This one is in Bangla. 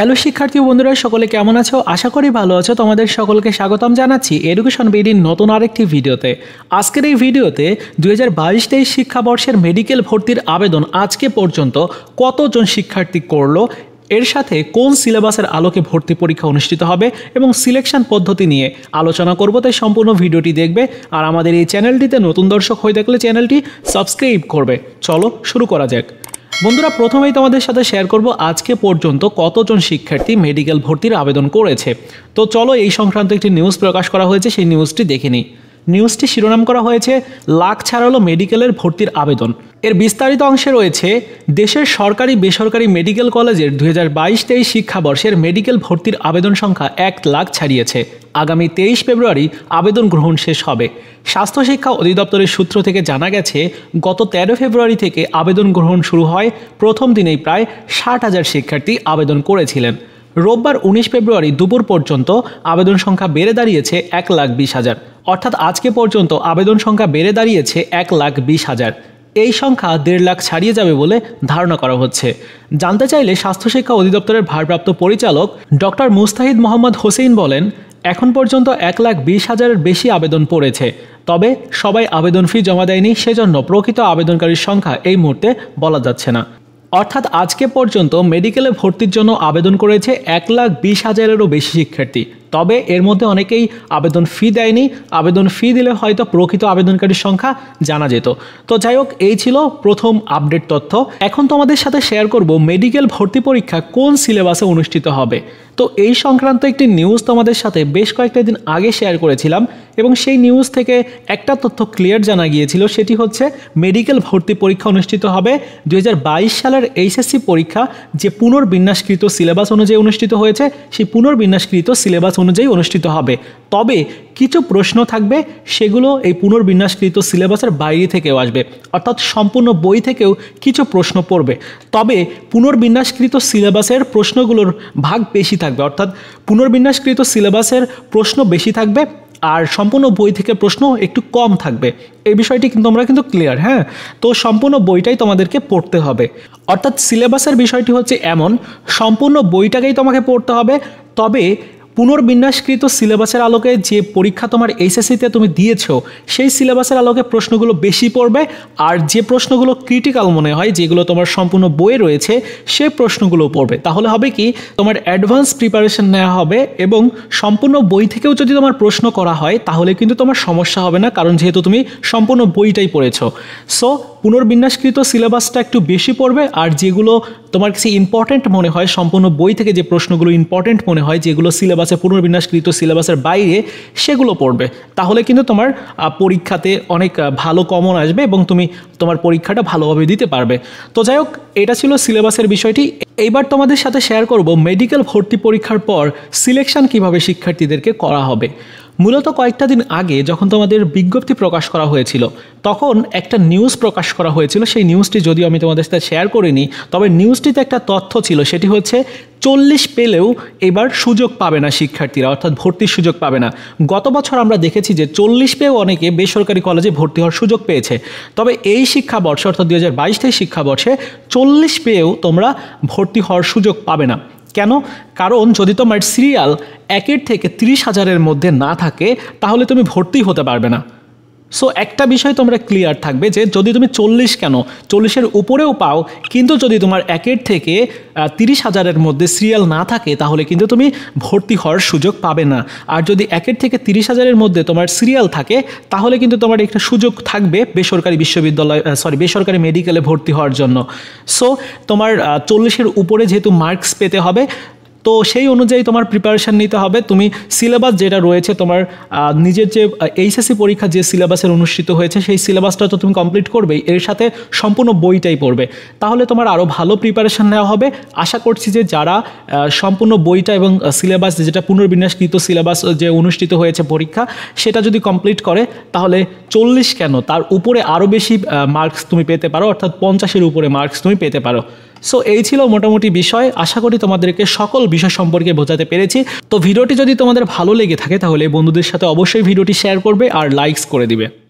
হ্যালো শিক্ষার্থী বন্ধুরা সকলে কেমন আছো আশা করি ভালো আছো তোমাদের সকলকে স্বাগতম জানাচ্ছি এডুকেশন বিডির নতুন আরেকটি ভিডিওতে আজকের এই ভিডিওতে দুই হাজার বাইশ তেইশ শিক্ষাবর্ষের মেডিকেল ভর্তির আবেদন আজকে পর্যন্ত কতজন শিক্ষার্থী করলো এর সাথে কোন সিলেবাসের আলোকে ভর্তি পরীক্ষা অনুষ্ঠিত হবে এবং সিলেকশন পদ্ধতি নিয়ে আলোচনা করবো তাই সম্পূর্ণ ভিডিওটি দেখবে আর আমাদের এই চ্যানেলটিতে নতুন দর্শক হয়ে থাকলে চ্যানেলটি সাবস্ক্রাইব করবে চলো শুরু করা যাক বন্ধুরা প্রথমেই তোমাদের সাথে শেয়ার করব আজকে পর্যন্ত কতজন শিক্ষার্থী মেডিকেল ভর্তির আবেদন করেছে তো চলো এই সংক্রান্ত একটি নিউজ প্রকাশ করা হয়েছে সেই নিউজটি দেখে নিই নিউজটি শিরোনাম করা হয়েছে লাখ ছাড়ালো মেডিকেলের ভর্তির আবেদন এর বিস্তারিত অংশে রয়েছে দেশের সরকারি বেসরকারি মেডিকেল কলেজের দু হাজার বাইশ তেইশ শিক্ষাবর্ষের মেডিকেল ভর্তির আবেদন সংখ্যা এক লাখ ছাড়িয়েছে আগামী তেইশ ফেব্রুয়ারি আবেদন গ্রহণ শেষ হবে স্বাস্থ্য শিক্ষা অধিদপ্তরের সূত্র থেকে জানা গেছে গত তেরো ফেব্রুয়ারি থেকে আবেদন গ্রহণ শুরু হয় প্রথম দিনেই প্রায় ষাট হাজার শিক্ষার্থী আবেদন করেছিলেন রোববার উনিশ ফেব্রুয়ারি দুপুর পর্যন্ত আবেদন সংখ্যা বেড়ে দাঁড়িয়েছে এক লাখ বিশ হাজার অর্থাৎ আজকে পর্যন্ত আবেদন সংখ্যা বেড়ে দাঁড়িয়েছে এক লাখ বিশ হাজার এই সংখ্যা দেড় লাখ ছাড়িয়ে যাবে বলে ধারণা করা হচ্ছে জানতে চাইলে স্বাস্থ্য শিক্ষা অধিদপ্তরের ভারপ্রাপ্ত পরিচালক ডক্টর মুস্তাহিদ মোহাম্মদ হোসেন বলেন এখন পর্যন্ত এক লাখ বিশ হাজারের বেশি আবেদন পড়েছে তবে সবাই আবেদন ফি জমা দেয়নি সেজন্য প্রকৃত আবেদনকারীর সংখ্যা এই মুহূর্তে বলা যাচ্ছে না অর্থাৎ আজকে পর্যন্ত মেডিকেলে ভর্তির জন্য আবেদন করেছে এক লাখ বিশ হাজারেরও বেশি শিক্ষার্থী তবে এর মধ্যে অনেকেই আবেদন ফি দেয়নি আবেদন ফি দিলে হয়তো প্রকৃত আবেদনকারীর সংখ্যা জানা যেত তো যাই হোক এই ছিল প্রথম আপডেট তথ্য এখন তোমাদের সাথে শেয়ার করব মেডিকেল ভর্তি পরীক্ষা কোন সিলেবাসে অনুষ্ঠিত হবে তো এই সংক্রান্ত একটি নিউজ তোমাদের সাথে বেশ কয়েকটা দিন আগে শেয়ার করেছিলাম এবং সেই নিউজ থেকে একটা তথ্য ক্লিয়ার জানা গিয়েছিল সেটি হচ্ছে মেডিকেল ভর্তি পরীক্ষা অনুষ্ঠিত হবে দু সালের এইচএসসি পরীক্ষা যে পুনর্বিন্যাসকৃত সিলেবাস অনুযায়ী অনুষ্ঠিত হয়েছে সেই পুনর্বিন্যাসকৃত সিলেবাস অনুযায়ী অনুষ্ঠিত হবে তবে কিছু প্রশ্ন থাকবে সেগুলো এই পুনর্বিন্যাসকৃত সিলেবাসের বাইরে থেকেও আসবে অর্থাৎ সম্পূর্ণ বই থেকেও কিছু প্রশ্ন পড়বে তবে পুনর্বিন্যাসকৃত সিলেবাসের প্রশ্নগুলোর ভাগ বেশি থাকবে অর্থাৎ পুনর্বিন্যাসকৃত সিলেবাসের প্রশ্ন বেশি থাকবে আর সম্পূর্ণ বই থেকে প্রশ্ন একটু কম থাকবে এই বিষয়টি কিন্তু আমরা কিন্তু ক্লিয়ার হ্যাঁ তো সম্পূর্ণ বইটাই তোমাদেরকে পড়তে হবে অর্থাৎ সিলেবাসের বিষয়টি হচ্ছে এমন সম্পূর্ণ বইটাকেই তোমাকে পড়তে হবে তবে পুনর্বিন্যাসকৃত সিলেবাসের আলোকে যে পরীক্ষা তোমার এইচএসসিতে তুমি দিয়েছো সেই সিলেবাসের আলোকে প্রশ্নগুলো বেশি পড়বে আর যে প্রশ্নগুলো ক্রিটিক্যাল মনে হয় যেগুলো তোমার সম্পূর্ণ বইয়ে রয়েছে সে প্রশ্নগুলো পড়বে তাহলে হবে কি তোমার অ্যাডভান্স প্রিপারেশন নেওয়া হবে এবং সম্পূর্ণ বই থেকেও যদি তোমার প্রশ্ন করা হয় তাহলে কিন্তু তোমার সমস্যা হবে না কারণ যেহেতু তুমি সম্পূর্ণ বইটাই পড়েছ সো পুনর্বিন্যাসকৃত সিলেবাসটা একটু বেশি পড়বে আর যেগুলো তোমার কাছে ইম্পর্ট্যান্ট মনে হয় সম্পূর্ণ বই থেকে যে প্রশ্নগুলো ইম্পর্ট্যান্ট মনে হয় যেগুলো সিলেবাসে পুনর্বিন্যাসকৃত সিলেবাসের বাইরে সেগুলো পড়বে তাহলে কিন্তু তোমার পরীক্ষাতে অনেক ভালো কমন আসবে এবং তুমি তোমার পরীক্ষাটা ভালোভাবে দিতে পারবে তো যাই হোক এটা ছিল সিলেবাসের বিষয়টি এইবার তোমাদের সাথে শেয়ার করব মেডিকেল ভর্তি পরীক্ষার পর সিলেকশন কিভাবে শিক্ষার্থীদেরকে করা হবে মূলত কয়েকটা দিন আগে যখন তোমাদের বিজ্ঞপ্তি প্রকাশ করা হয়েছিল তখন একটা নিউজ প্রকাশ করা হয়েছিল সেই নিউজটি যদিও আমি তোমাদের সাথে শেয়ার করিনি তবে নিউজটিতে একটা তথ্য ছিল সেটি হচ্ছে চল্লিশ পেলেও এবার সুযোগ পাবে না শিক্ষার্থীরা অর্থাৎ ভর্তির সুযোগ পাবে না গত বছর আমরা দেখেছি যে চল্লিশ পেয়েও অনেকে বেসরকারি কলেজে ভর্তি হওয়ার সুযোগ পেয়েছে তবে এই শিক্ষাবর্ষে অর্থাৎ দু হাজার বাইশ থেকে শিক্ষাবর্ষে চল্লিশ পেয়েও তোমরা ভর্তি হওয়ার সুযোগ পাবে না কেন কারণ যদি তোমার সিরিয়াল একের থেকে তিরিশ হাজারের মধ্যে না থাকে তাহলে তুমি ভর্তি হতে পারবে না সো একটা বিষয় তোমরা ক্লিয়ার থাকবে যে যদি তুমি চল্লিশ কেন চল্লিশের উপরেও পাও কিন্তু যদি তোমার একের থেকে তিরিশ হাজারের মধ্যে সিরিয়াল না থাকে তাহলে কিন্তু তুমি ভর্তি হওয়ার সুযোগ পাবে না আর যদি একের থেকে তিরিশ হাজারের মধ্যে তোমার সিরিয়াল থাকে তাহলে কিন্তু তোমার একটা সুযোগ থাকবে বেসরকারি বিশ্ববিদ্যালয় সরি বেসরকারি মেডিকেলে ভর্তি হওয়ার জন্য সো তোমার চল্লিশের উপরে যেহেতু মার্কস পেতে হবে তো সেই অনুযায়ী তোমার প্রিপারেশান নিতে হবে তুমি সিলেবাস যেটা রয়েছে তোমার নিজের যে এইচএসসি পরীক্ষা যে সিলেবাসের অনুষ্ঠিত হয়েছে সেই সিলেবাসটা তো তুমি কমপ্লিট করবেই এর সাথে সম্পূর্ণ বইটাই পড়বে তাহলে তোমার আরও ভালো প্রিপারেশান নেওয়া হবে আশা করছি যে যারা সম্পূর্ণ বইটা এবং সিলেবাস যেটা পুনর্বিন্যাসকৃত সিলেবাস যে অনুষ্ঠিত হয়েছে পরীক্ষা সেটা যদি কমপ্লিট করে তাহলে চল্লিশ কেন তার উপরে আরও বেশি মার্কস তুমি পেতে পারো অর্থাৎ পঞ্চাশের উপরে মার্কস তুমি পেতে পারো সো এই ছিল মোটামুটি বিষয় আশা করি তোমাদেরকে সকল বিষয় সম্পর্কে বোঝাতে পেরেছি তো ভিডিওটি যদি তোমাদের ভালো লেগে থাকে তাহলে বন্ধুদের সাথে অবশ্যই ভিডিওটি শেয়ার করবে আর লাইকস করে দিবে